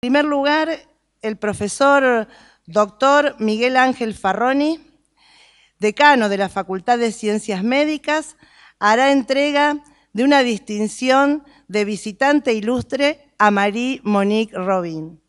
En primer lugar, el profesor doctor Miguel Ángel Farroni, decano de la Facultad de Ciencias Médicas, hará entrega de una distinción de visitante ilustre a Marie Monique Robin.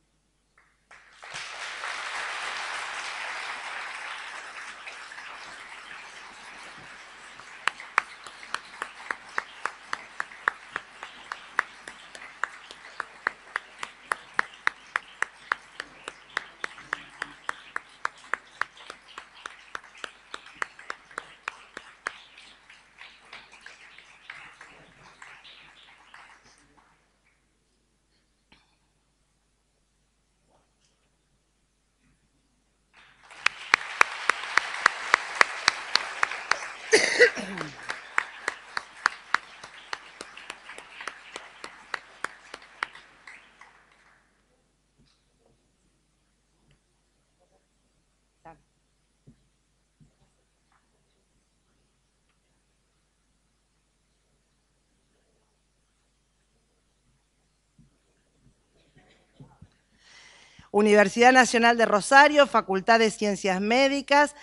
Universidad Nacional de Rosario, Facultad de Ciencias Médicas,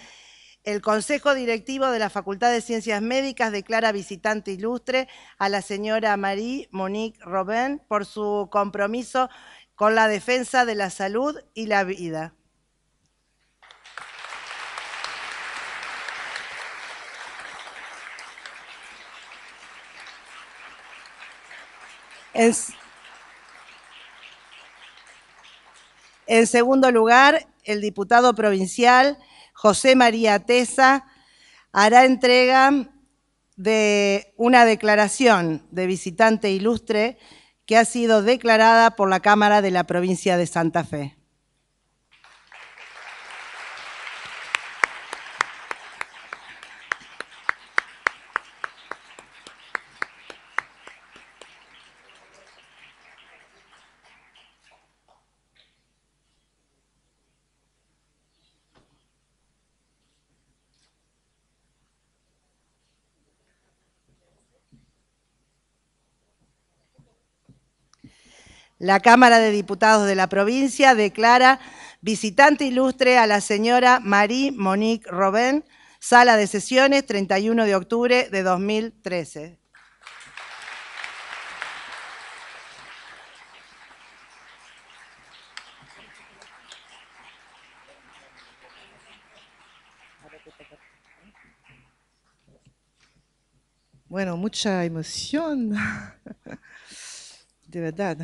el Consejo Directivo de la Facultad de Ciencias Médicas declara visitante ilustre a la señora Marie Monique Robin por su compromiso con la defensa de la salud y la vida. En, segundo lugar, el diputado provincial José María Tesa, hará entrega de una declaración de visitante ilustre que ha sido declarada por la Cámara de la Provincia de Santa Fe. La Cámara de Diputados de la provincia declara visitante ilustre a la señora Marie Monique Robén, sala de sesiones 31 de octubre de 2013. Bueno, mucha emoción. de verdad.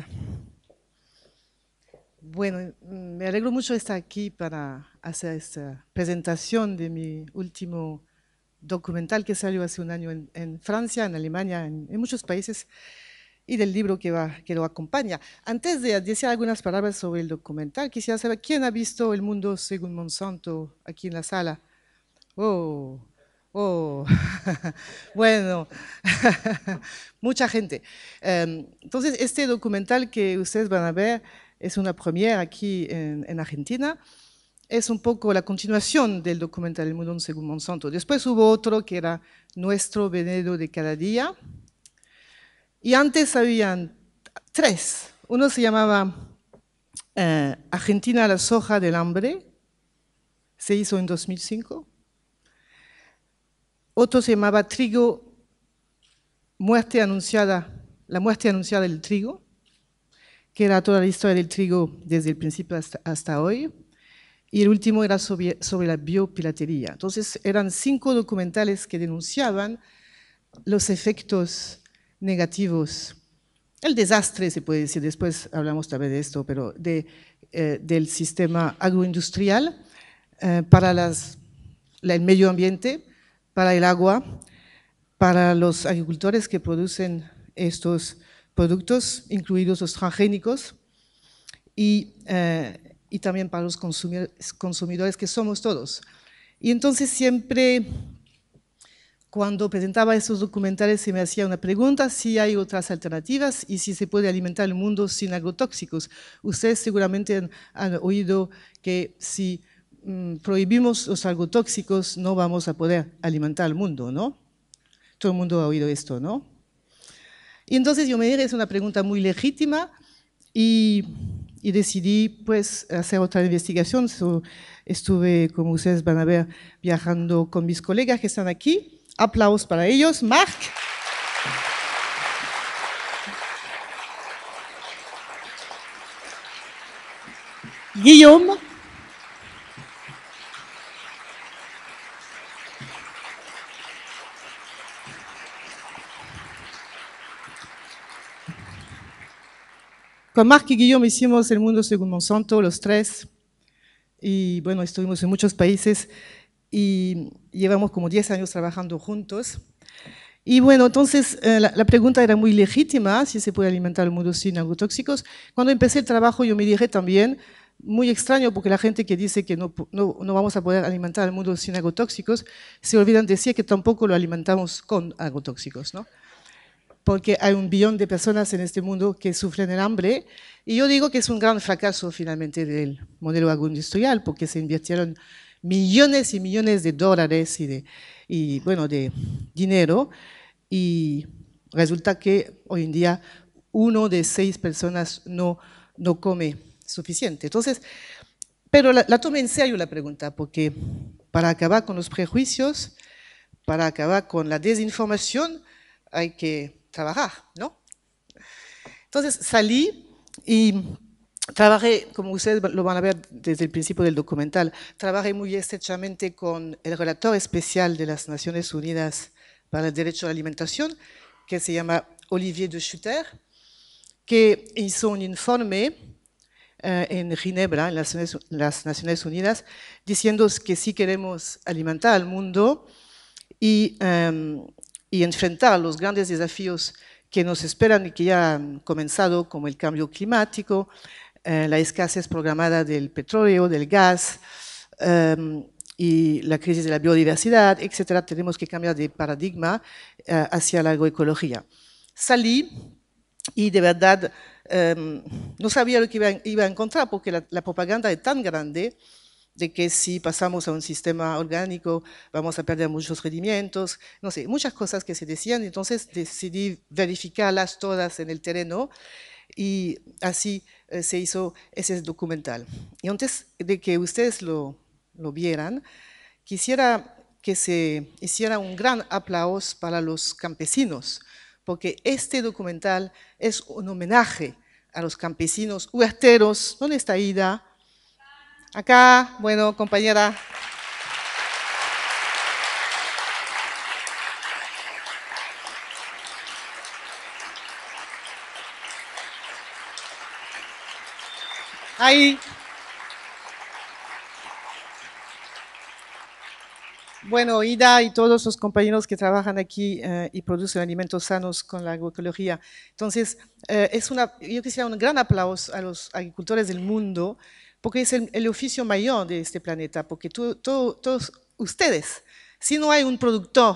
Bueno, mm, me alegro mucho de estar aquí para hacer esta presentación de mi último documental que salió hace un año en, Francia, en Alemania, en, muchos países, y del libro que, que lo acompaña. Antes de decir algunas palabras sobre el documental, quisiera saber quién ha visto El Mundo Según Monsanto aquí en la sala. ¡Oh! Oh, bueno, mucha gente. Em, entonces, este documental que ustedes van a ver es una primera aquí en, Argentina. Es un poco la continuación del documental El Mundo según Monsanto. Después hubo otro que era Nuestro Veneno de cada día. Y antes habían tres. Uno se llamaba eh, Argentina la soja del hambre. Se hizo en 2005. Otro se llamaba trigo, muerte anunciada, la muerte anunciada del trigo, que era toda la historia del trigo desde el principio hasta, hoy. Y el último era sobre, la biopilatería. Entonces eran cinco documentales que denunciaban los efectos negativos, el desastre, se puede decir, después hablamos vez de esto, pero eh, del sistema agroindustrial eh, para el medio ambiente, para el agua, para los agricultores que producen estos productos, incluidos los transgénicos, y, eh, también para los consumidores que somos todos. Y entonces siempre cuando presentaba estos documentales se me hacía una pregunta si hay otras alternativas y si se puede alimentar el mundo sin agrotóxicos. Ustedes seguramente han, han oído que si Mm, prohibimos los algo tóxicos no vamos a poder alimentar al mundo, ¿no? Todo el mundo ha oído esto, ¿no? Y entonces yo me dije, es una pregunta muy legítima y, decidí pues hacer otra investigación. estuve, como ustedes van a ver, viajando con mis colegas que están aquí. Aplausos para ellos. Marc. Guillaume Con Marc y Guillaume hicimos El Mundo Según Monsanto, los tres, y bueno, estuvimos en muchos países y llevamos como 10 años trabajando juntos. Y bueno, entonces eh, la, pregunta era muy legítima, si se puede alimentar el mundo sin agrotóxicos. Cuando empecé el trabajo yo me dije también, muy extraño porque la gente que dice que no, vamos a poder alimentar el mundo sin agrotóxicos, se olvidan de decir que tampoco lo alimentamos con agrotóxicos, ¿no? porque hay un billón de personas en este mundo que sufren el hambre. Y yo digo que es un gran fracaso finalmente del modelo agroindustrial, porque se invirtieron millones y millones de dólares y de, y, bueno, de dinero. Y resulta que hoy en día uno de seis personas no, no come suficiente. Entonces, pero la, la en serio la pregunta, porque para acabar con los prejuicios, para acabar con la desinformación, hay que trabajar, ¿no? Entonces salí y trabajé, como ustedes lo van a ver desde el principio del documental, trabajé muy estrechamente con el relator especial de las Naciones Unidas para el Derecho a la Alimentación, que se llama Olivier de Schutter, que hizo un informe eh, en Ginebra, en las, Naciones Unidas, diciendo que sí queremos alimentar al mundo y em, y enfrentar los grandes desafíos que nos esperan y que ya han comenzado, como el cambio climático, eh, la escasez programada del petróleo, del gas em, y la crisis de la biodiversidad, etc. Tenemos que cambiar de paradigma eh, hacia la agroecología. Salí y de verdad em, no sabía lo que iba a, encontrar porque la, la propaganda es tan grande de que si pasamos a un sistema orgánico vamos a perder muchos rendimientos, no sé, muchas cosas que se decían, entonces decidí verificarlas todas en el terreno y así eh, se hizo ese documental. Y antes de que ustedes lo, vieran, quisiera que se hiciera un gran aplauso para los campesinos, porque este documental es un homenaje a los campesinos huerteros, ¿dónde está Ida? Acá, bueno, compañera. Ahí. Bueno, Ida y todos los compañeros que trabajan aquí eh, y producen alimentos sanos con la agroecología. Entonces, eh, es una, yo quisiera un gran aplauso a los agricultores del mundo porque es el, oficio mayor de este planeta, porque todos ustedes, si no hay un productor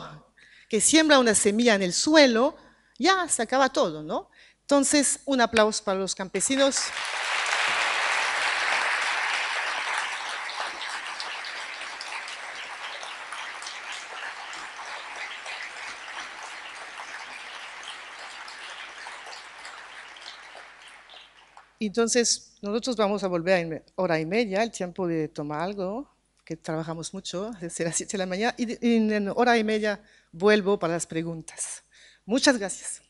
que siembra una semilla en el suelo, ya se acaba todo, ¿no? Entonces, un aplauso para los campesinos. Entonces, nosotros vamos a volver a hora y media, el tiempo de tomar algo, que trabajamos mucho desde las 7 de la mañana, y en hora y media vuelvo para las preguntas. Muchas gracias.